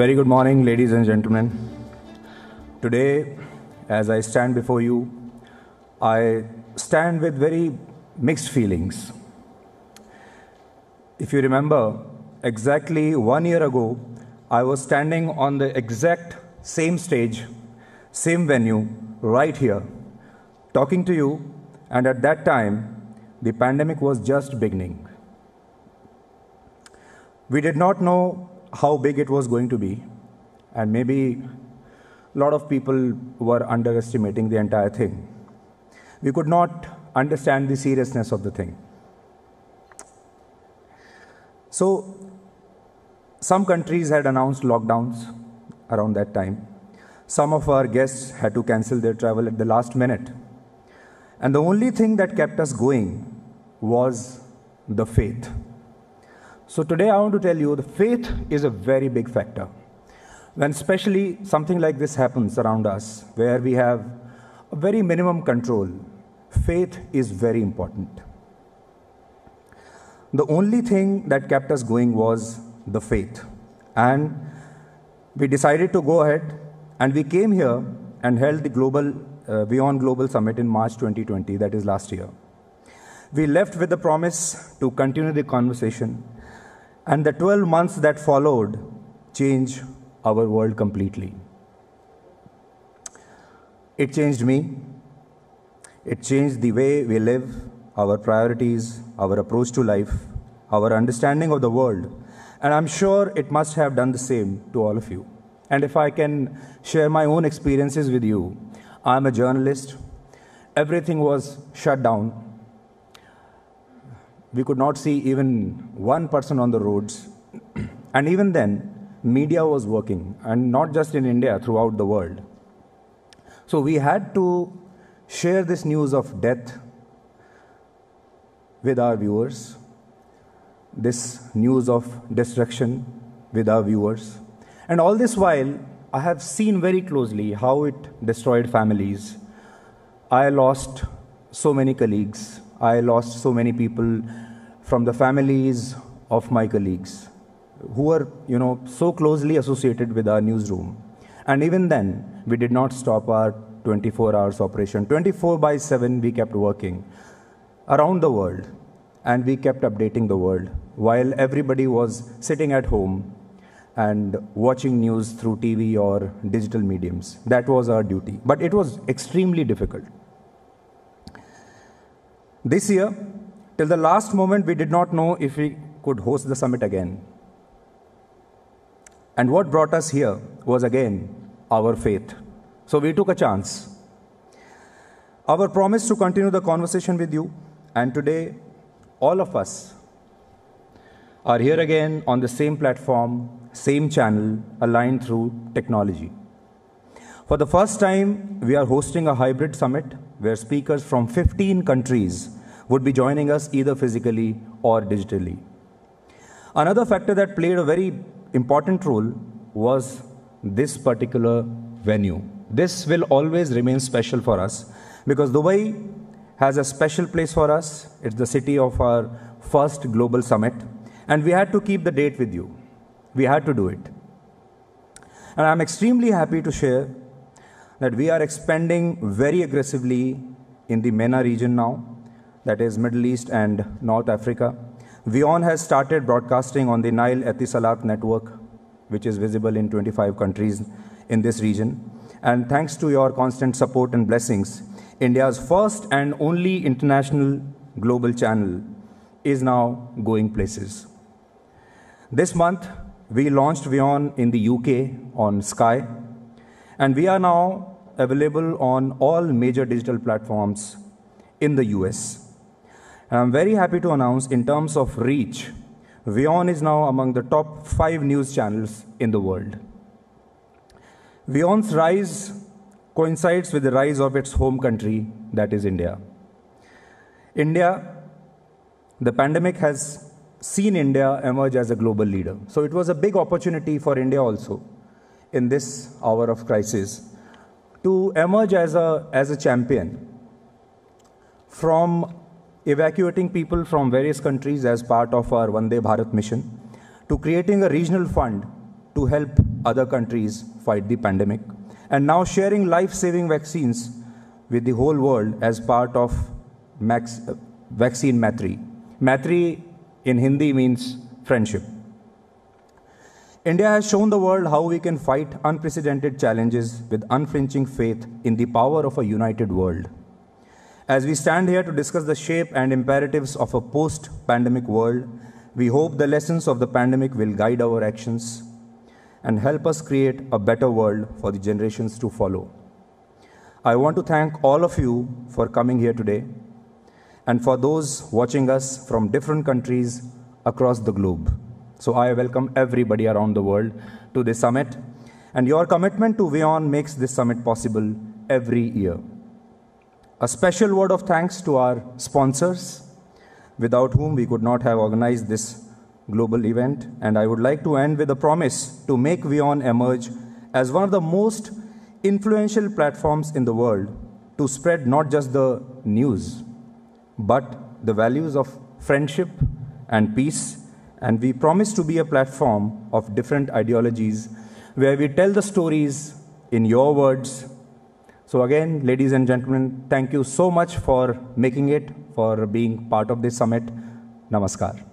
Very good morning, ladies and gentlemen. Today, as I stand before you, I stand with very mixed feelings. If you remember, exactly one year ago, I was standing on the exact same stage, same venue, right here, talking to you, and at that time, the pandemic was just beginning. We did not know how big it was going to be, and maybe a lot of people were underestimating the entire thing. We could not understand the seriousness of the thing. So, some countries had announced lockdowns around that time. Some of our guests had to cancel their travel at the last minute. And the only thing that kept us going was the faith. So today I want to tell you the faith is a very big factor. When especially something like this happens around us, where we have a very minimum control, faith is very important. The only thing that kept us going was the faith. And we decided to go ahead and we came here and held the global uh, Beyond Global Summit in March 2020, that is last year. We left with the promise to continue the conversation and the 12 months that followed changed our world completely. It changed me. It changed the way we live, our priorities, our approach to life, our understanding of the world. And I'm sure it must have done the same to all of you. And if I can share my own experiences with you, I'm a journalist. Everything was shut down we could not see even one person on the roads. and even then, media was working, and not just in India, throughout the world. So we had to share this news of death with our viewers, this news of destruction with our viewers. And all this while, I have seen very closely how it destroyed families. I lost so many colleagues I lost so many people from the families of my colleagues who were, you know, so closely associated with our newsroom. And even then, we did not stop our 24 hours operation. 24 by 7, we kept working around the world and we kept updating the world while everybody was sitting at home and watching news through TV or digital mediums. That was our duty. But it was extremely difficult. This year, till the last moment, we did not know if we could host the summit again. And what brought us here was again our faith. So we took a chance. Our promise to continue the conversation with you, and today, all of us are here again on the same platform, same channel, aligned through technology. For the first time, we are hosting a hybrid summit where speakers from 15 countries would be joining us either physically or digitally. Another factor that played a very important role was this particular venue. This will always remain special for us because Dubai has a special place for us. It's the city of our first global summit, and we had to keep the date with you. We had to do it. And I'm extremely happy to share that we are expanding very aggressively in the MENA region now, that is Middle East and North Africa. Vion has started broadcasting on the Nile Etisalat network, which is visible in 25 countries in this region. And thanks to your constant support and blessings, India's first and only international global channel is now going places. This month, we launched Vion in the UK on Sky, and we are now available on all major digital platforms in the US. And I'm very happy to announce, in terms of reach, Vion is now among the top five news channels in the world. Vion's rise coincides with the rise of its home country, that is India. India, the pandemic has seen India emerge as a global leader. So it was a big opportunity for India also in this hour of crisis to emerge as a, as a champion from evacuating people from various countries as part of our Vande Bharat mission to creating a regional fund to help other countries fight the pandemic and now sharing life saving vaccines with the whole world as part of max, uh, vaccine matri matri in hindi means friendship India has shown the world how we can fight unprecedented challenges with unflinching faith in the power of a united world. As we stand here to discuss the shape and imperatives of a post pandemic world, we hope the lessons of the pandemic will guide our actions and help us create a better world for the generations to follow. I want to thank all of you for coming here today and for those watching us from different countries across the globe. So I welcome everybody around the world to this summit. And your commitment to Veon makes this summit possible every year. A special word of thanks to our sponsors, without whom we could not have organized this global event. And I would like to end with a promise to make Veon emerge as one of the most influential platforms in the world to spread not just the news, but the values of friendship and peace and we promise to be a platform of different ideologies where we tell the stories in your words. So, again, ladies and gentlemen, thank you so much for making it, for being part of this summit. Namaskar.